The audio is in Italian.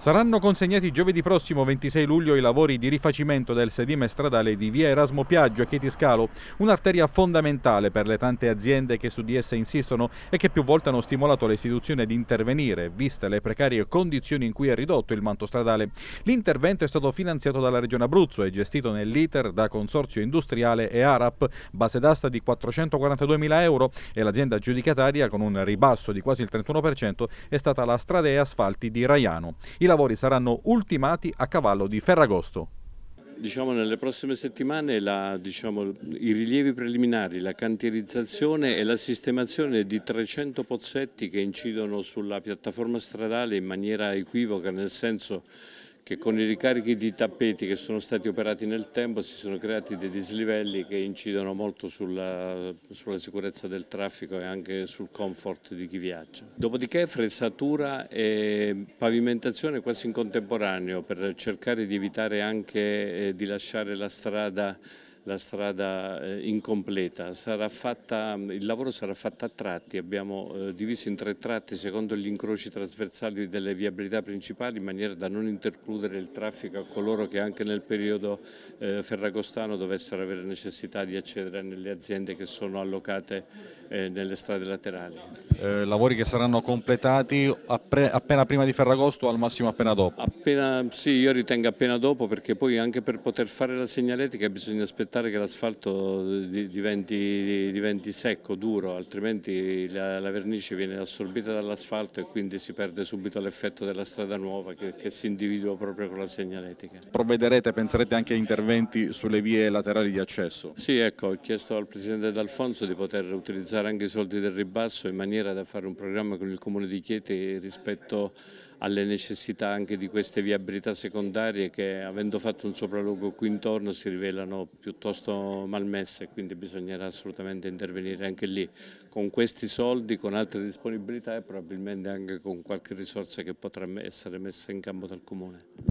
Saranno consegnati giovedì prossimo 26 luglio i lavori di rifacimento del sedime stradale di via Erasmo Piaggio a Chieti un'arteria fondamentale per le tante aziende che su di essa insistono e che più volte hanno stimolato le istituzioni ad intervenire, viste le precarie condizioni in cui è ridotto il manto stradale. L'intervento è stato finanziato dalla Regione Abruzzo e gestito nell'ITER da Consorzio Industriale e ARAP, base d'asta di 442.000 euro e l'azienda giudicataria con un ribasso di quasi il 31% è stata la Strade e Asfalti di Raiano. Il lavori saranno ultimati a cavallo di Ferragosto. Diciamo, nelle prossime settimane la, diciamo, i rilievi preliminari, la cantierizzazione e la sistemazione di 300 pozzetti che incidono sulla piattaforma stradale in maniera equivoca, nel senso che con i ricarichi di tappeti che sono stati operati nel tempo si sono creati dei dislivelli che incidono molto sulla, sulla sicurezza del traffico e anche sul comfort di chi viaggia. Dopodiché frezzatura e pavimentazione quasi in contemporaneo per cercare di evitare anche eh, di lasciare la strada la strada eh, incompleta, fatta, il lavoro sarà fatto a tratti, abbiamo eh, diviso in tre tratti secondo gli incroci trasversali delle viabilità principali in maniera da non intercludere il traffico a coloro che anche nel periodo eh, ferragostano dovessero avere necessità di accedere nelle aziende che sono allocate eh, nelle strade laterali eh, lavori che saranno completati appena prima di Ferragosto o al massimo appena dopo? Appena, sì, io ritengo appena dopo perché poi anche per poter fare la segnaletica bisogna aspettare che l'asfalto eh, diventi, diventi, secco, duro, altrimenti la, la vernice viene assorbita dall'asfalto e quindi si perde subito l'effetto della strada nuova che, che si individua proprio con la segnaletica. Provvederete, penserete anche a interventi sulle vie laterali di accesso? Sì, ecco, ho chiesto al Presidente D'Alfonso di poter utilizzare anche i soldi del ribasso in maniera ad fare un programma con il Comune di Chieti rispetto alle necessità anche di queste viabilità secondarie che avendo fatto un sopralluogo qui intorno si rivelano piuttosto malmesse quindi bisognerà assolutamente intervenire anche lì con questi soldi, con altre disponibilità e probabilmente anche con qualche risorsa che potrà essere messa in campo dal Comune.